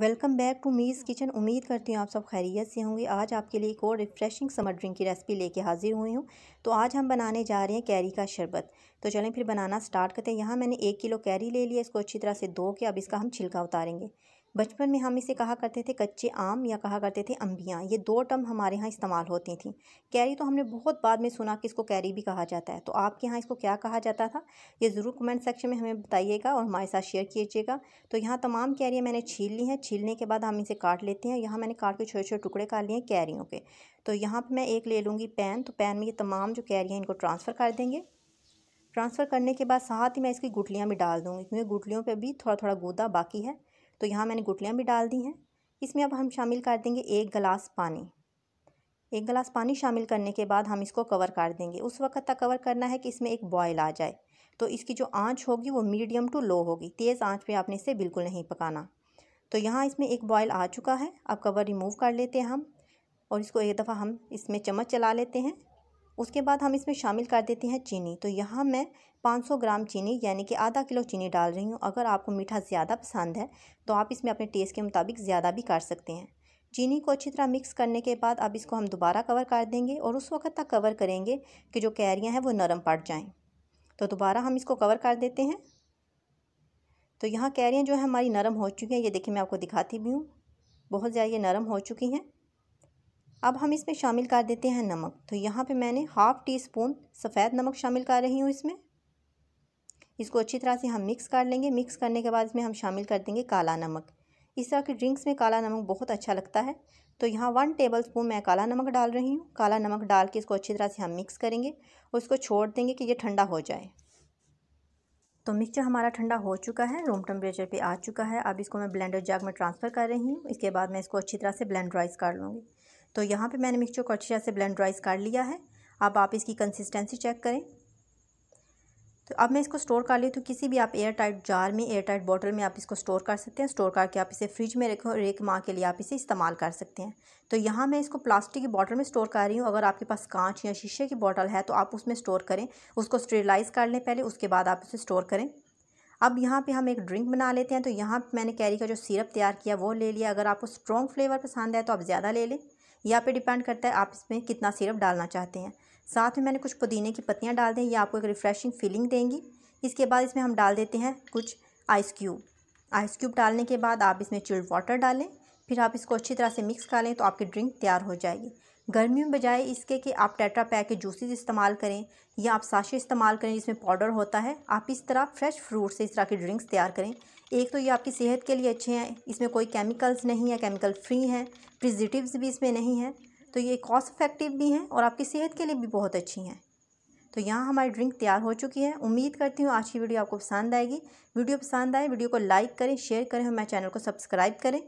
welcome back to Mee's kitchen उम्मीद करती हूँ आप सब खैरियत से होंगे आज आपके लिए एक और रिफ़्रेशिंग समर ड्रिंक की रेसिपी लेके हाज़िर हुई हूँ तो आज हम बनाने जा रहे हैं कैरी का शरबत तो चलें फिर बनाना स्टार्ट करते हैं यहाँ मैंने एक किलो कैरी ले लिया इसको अच्छी तरह से धो के अब इसका हम छिलका उतारेंगे बचपन में हम इसे कहा करते थे कच्चे आम या कहा करते थे अम्बियाँ ये दो टर्म हमारे यहाँ इस्तेमाल होती थी कैरी तो हमने बहुत बाद में सुना कि इसको कैरी भी कहा जाता है तो आपके यहाँ इसको क्या कहा जाता था ये ज़रूर कमेंट सेक्शन में हमें बताइएगा और हमारे साथ शेयर कीजिएगा तो यहाँ तमाम कैरियाँ मैंने छील ली हैं छीलने के बाद हम इसे काट लेते हैं यहाँ मैंने काट के छोटे छोटे टुकड़े काट लिए हैं कैरियों के तो यहाँ पर मैं एक ले लूँगी पैन तो पैन में ये तमाम जो कैरियाँ इनको ट्रांसफ़र कर देंगे ट्रांसफ़र करने के बाद साथ ही मैं इसकी गुटलियाँ भी डाल दूँगी क्योंकि गुटलियों पर भी थोड़ा थोड़ा गूदा बाकी है तो यहाँ मैंने गुटलियाँ भी डाल दी हैं इसमें अब हम शामिल कर देंगे एक गिलास पानी एक गिलास पानी शामिल करने के बाद हम इसको कवर कर देंगे उस वक्त तक कवर करना है कि इसमें एक बॉयल आ जाए तो इसकी जो आंच होगी वो मीडियम टू लो होगी तेज़ आंच पे आपने इसे बिल्कुल नहीं पकाना तो यहाँ इसमें एक बॉयल आ चुका है अब कवर रिमूव कर लेते हैं हम और इसको एक दफ़ा हम इसमें चम्मच चला लेते हैं उसके बाद हम इसमें शामिल कर देते हैं चीनी तो यहाँ मैं 500 ग्राम चीनी यानी कि आधा किलो चीनी डाल रही हूँ अगर आपको मीठा ज़्यादा पसंद है तो आप इसमें अपने टेस्ट के मुताबिक ज़्यादा भी कर सकते हैं चीनी को अच्छी तरह मिक्स करने के बाद अब इसको हम दोबारा कवर कर देंगे और उस वक्त तक कवर करेंगे कि जो कैरियाँ हैं वो नरम पड़ जाएँ तो दोबारा हम इसको कवर कर देते हैं तो यहाँ कैरियाँ जो है हमारी नरम हो चुकी हैं ये देखिए मैं आपको दिखाती भी हूँ बहुत ज़्यादा ये नरम हो चुकी हैं अब हम इसमें शामिल कर देते हैं नमक तो यहाँ पे मैंने हाफ़ टी स्पून सफ़ेद नमक शामिल कर रही हूँ इसमें इसको अच्छी तरह से हम मिक्स कर लेंगे मिक्स करने के बाद इसमें हम शामिल कर देंगे काला नमक इस तरह के ड्रिंक्स में काला नमक बहुत अच्छा लगता है तो यहाँ वन टेबल स्पून मैं काला नमक डाल रही हूँ काला नमक डाल के इसको अच्छी तरह से हम मिक्स करेंगे और इसको छोड़ देंगे कि ये ठंडा हो जाए तो मिक्सचर हमारा ठंडा हो चुका है रूम टेम्परेचर पे आ चुका है अब इसको मैं ब्लेंडर जग में ट्रांसफ़र कर रही हूँ इसके बाद मैं इसको अच्छी तरह से ब्लेंडराइज कर लूँगी तो यहाँ पे मैंने मिक्सचर को अच्छी से ब्लेंड राइस कर लिया है अब आप इसकी कंसिस्टेंसी चेक करें तो अब मैं इसको स्टोर कर ली तो किसी भी आप एयर टाइट जार में एयर टाइट बॉटल में आप इसको स्टोर कर सकते हैं स्टोर करके आप इसे फ्रिज में रखो एक माह के लिए आप इसे इस्तेमाल कर सकते हैं तो यहाँ मैं इसको प्लास्टिक की बॉटल में स्टोर कर रही हूँ अगर आपके पास कांच या शीशे की बॉटल है तो आप उसमें स्टोर करें उसको स्टेरलाइज कर लें पहले उसके बाद आप इसे स्टोर करें अब यहाँ पर हम एक ड्रिंक बना लेते हैं तो यहाँ मैंने कैरी का जो सिरप तैयार किया वो ले लिया अगर आपको स्ट्रॉन्ग फ्लेवर पसंद है तो आप ज़्यादा ले लें यहाँ पे डिपेंड करता है आप इसमें कितना सिरप डालना चाहते हैं साथ में मैंने कुछ पुदीने की पत्तियाँ डाल दें ये आपको एक रिफ़्रेशिंग फीलिंग देंगी इसके बाद इसमें हम डाल देते हैं कुछ आइस क्यूब आइस क्यूब डालने के बाद आप इसमें चिल्ड वाटर डालें फिर आप इसको अच्छी तरह से मिक्स कर लें तो आपकी ड्रिंक तैयार हो जाएगी गर्मियों में बजाय इसके कि आप टेट्रा पैक के जूसेज इस्तेमाल करें या आप साशे इस्तेमाल करें जिसमें पाउडर होता है आप इस तरह फ्रेश फ्रूट से इस तरह की ड्रिंक्स तैयार करें एक तो ये आपकी सेहत के लिए अच्छे हैं इसमें कोई केमिकल्स नहीं है केमिकल फ्री हैं प्रिजिटिवस भी इसमें नहीं हैं तो ये कॉस्ट इफेक्टिव भी हैं और आपकी सेहत के लिए भी बहुत अच्छी हैं तो यहाँ हमारी ड्रिंक तैयार हो चुकी है उम्मीद करती हूँ आज की वीडियो आपको पसंद आएगी वीडियो पसंद आए वीडियो को लाइक करें शेयर करें हमारे चैनल को सब्सक्राइब करें